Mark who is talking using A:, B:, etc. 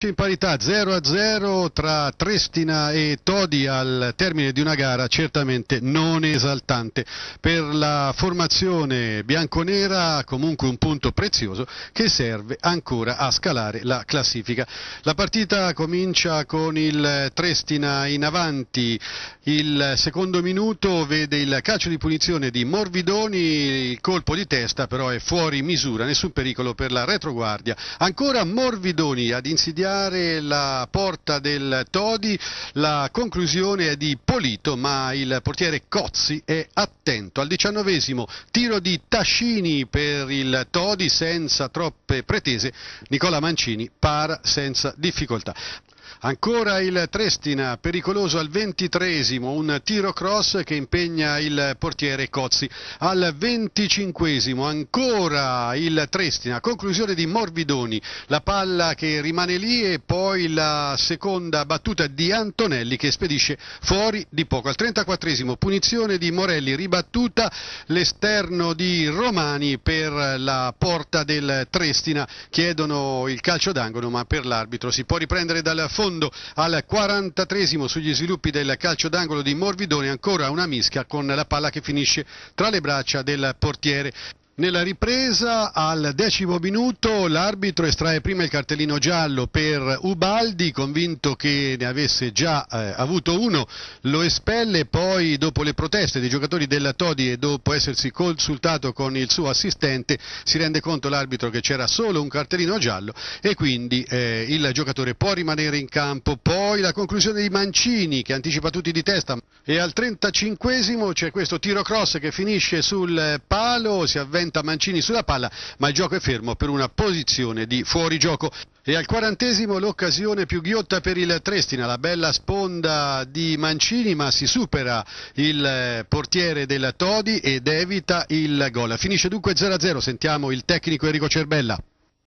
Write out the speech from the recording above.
A: In parità 0 a 0 tra Trestina e Todi al termine di una gara certamente non esaltante. Per la formazione bianconera comunque un punto prezioso che serve ancora a scalare la classifica. La partita comincia con il Trestina in avanti. Il secondo minuto vede il calcio di punizione di Morvidoni, il colpo di testa però è fuori misura, nessun pericolo per la retroguardia. Ancora Morvidoni ad insidiare scagliare la porta del Todi, la conclusione è di Polito, ma il portiere Cozzi è attento. Al diciannovesimo tiro di Tascini per il Todi senza troppe pretese, Nicola Mancini para senza difficoltà. Ancora il Trestina, pericoloso al ventitresimo, un tiro cross che impegna il portiere Cozzi. Al venticinquesimo ancora il Trestina, conclusione di Morbidoni, la palla che rimane lì e poi la seconda battuta di Antonelli che spedisce fuori di poco. Al trentaquattresimo punizione di Morelli, ribattuta l'esterno di Romani per la porta del Trestina. Chiedono il calcio d'angolo ma per l'arbitro si può riprendere dal fondo al 43 sugli sviluppi del calcio d'angolo di Morvidone, ancora una mischia con la palla che finisce tra le braccia del portiere. Nella ripresa al decimo minuto l'arbitro estrae prima il cartellino giallo per Ubaldi, convinto che ne avesse già eh, avuto uno, lo espelle, poi dopo le proteste dei giocatori della Todi e dopo essersi consultato con il suo assistente si rende conto l'arbitro che c'era solo un cartellino giallo e quindi eh, il giocatore può rimanere in campo. Poi la conclusione di Mancini che anticipa tutti di testa e al 35 c'è questo tiro cross che finisce sul eh, palo, si avventa tenta Mancini sulla palla, ma il gioco è fermo per una posizione di fuorigioco. E al quarantesimo l'occasione più ghiotta per il Trestina, la bella sponda di Mancini, ma si supera il eh, portiere del Todi ed evita il gol. Finisce dunque 0-0, sentiamo il tecnico Enrico Cerbella.